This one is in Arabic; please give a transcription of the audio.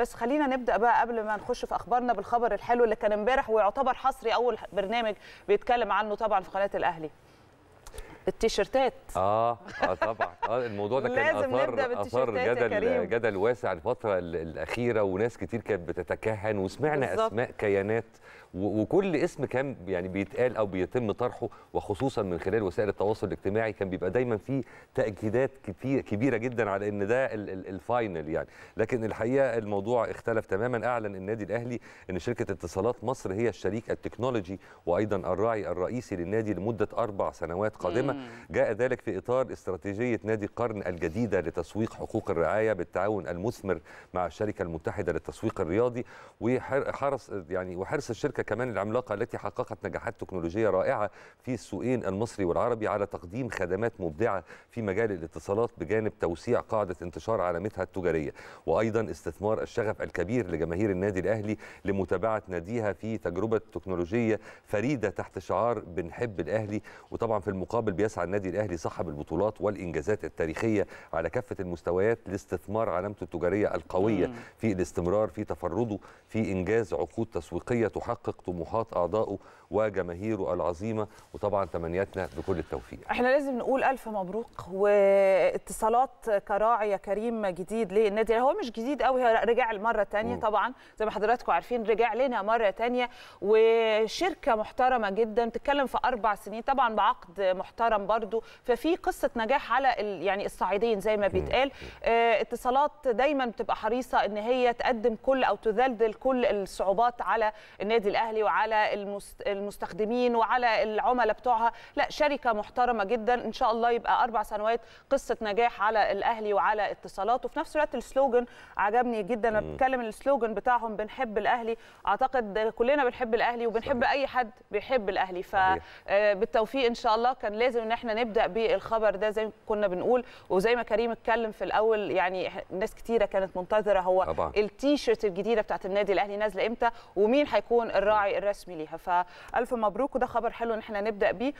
بس خلينا نبدا بقى قبل ما نخش في اخبارنا بالخبر الحلو اللي كان امبارح ويعتبر حصري اول برنامج بيتكلم عنه طبعا في قناه الاهلي بالتيشيرتات اه اه طبعا اه الموضوع ده كان اثار اثار جدل جدل واسع الفتره الاخيره وناس كتير كانت بتتكهن وسمعنا بالزبط. اسماء كيانات وكل اسم كان يعني بيتقال او بيتم طرحه وخصوصا من خلال وسائل التواصل الاجتماعي كان بيبقى دايما في تاكيدات كتير كبيره جدا على ان ده الفاينل يعني لكن الحقيقه الموضوع اختلف تماما اعلن النادي الاهلي ان شركه اتصالات مصر هي الشريك التكنولوجي وايضا الراعي الرئيسي للنادي لمده اربع سنوات قادمه جاء ذلك في إطار استراتيجية نادي قرن الجديدة لتسويق حقوق الرعاية بالتعاون المثمر مع الشركة المتحدة للتسويق الرياضي وحرص يعني وحرص الشركة كمان العملاقة التي حققت نجاحات تكنولوجية رائعة في السوقين المصري والعربي على تقديم خدمات مبدعة في مجال الاتصالات بجانب توسيع قاعدة انتشار علامتها التجارية وأيضا استثمار الشغف الكبير لجماهير النادي الأهلي لمتابعة ناديها في تجربة تكنولوجية فريدة تحت شعار بنحب الأهلي وطبعا في المقابل بيسعى النادي الاهلي صاحب البطولات والانجازات التاريخيه على كافه المستويات لاستثمار علامته التجاريه القويه مم. في الاستمرار في تفرده في انجاز عقود تسويقيه تحقق طموحات اعضائه وجماهيره العظيمه وطبعا تمنياتنا بكل التوفيق. احنا لازم نقول الف مبروك واتصالات كراعي يا كريم جديد للنادي هو مش جديد قوي رجع مره ثانيه طبعا زي ما حضراتكم عارفين رجع لنا مره ثانيه وشركه محترمه جدا تتكلم في اربع سنين طبعا بعقد محترم الهرم برضو ففي قصه نجاح على يعني الصعيدين زي ما بيتقال آه، اتصالات دايما بتبقى حريصه ان هي تقدم كل او تذلذل كل الصعوبات على النادي الاهلي وعلى المستخدمين وعلى العملاء بتوعها لا شركه محترمه جدا ان شاء الله يبقى اربع سنوات قصه نجاح على الاهلي وعلى اتصالات وفي نفس الوقت السلوجن عجبني جدا انا بتكلم السلوجن بتاعهم بنحب الاهلي اعتقد كلنا بنحب الاهلي وبنحب صحيح. اي حد بيحب الاهلي فبالتوفيق آه، ان شاء الله كان لازم لازم ان احنا نبدا بالخبر ده زي ما كنا بنقول وزي ما كريم اتكلم في الاول يعني ناس كتيره كانت منتظره هو التيشيرت الجديده بتاعت النادي الاهلي نازله امتى ومين هيكون الراعي الرسمي ليها فالف مبروك وده خبر حلو ان احنا نبدا بيه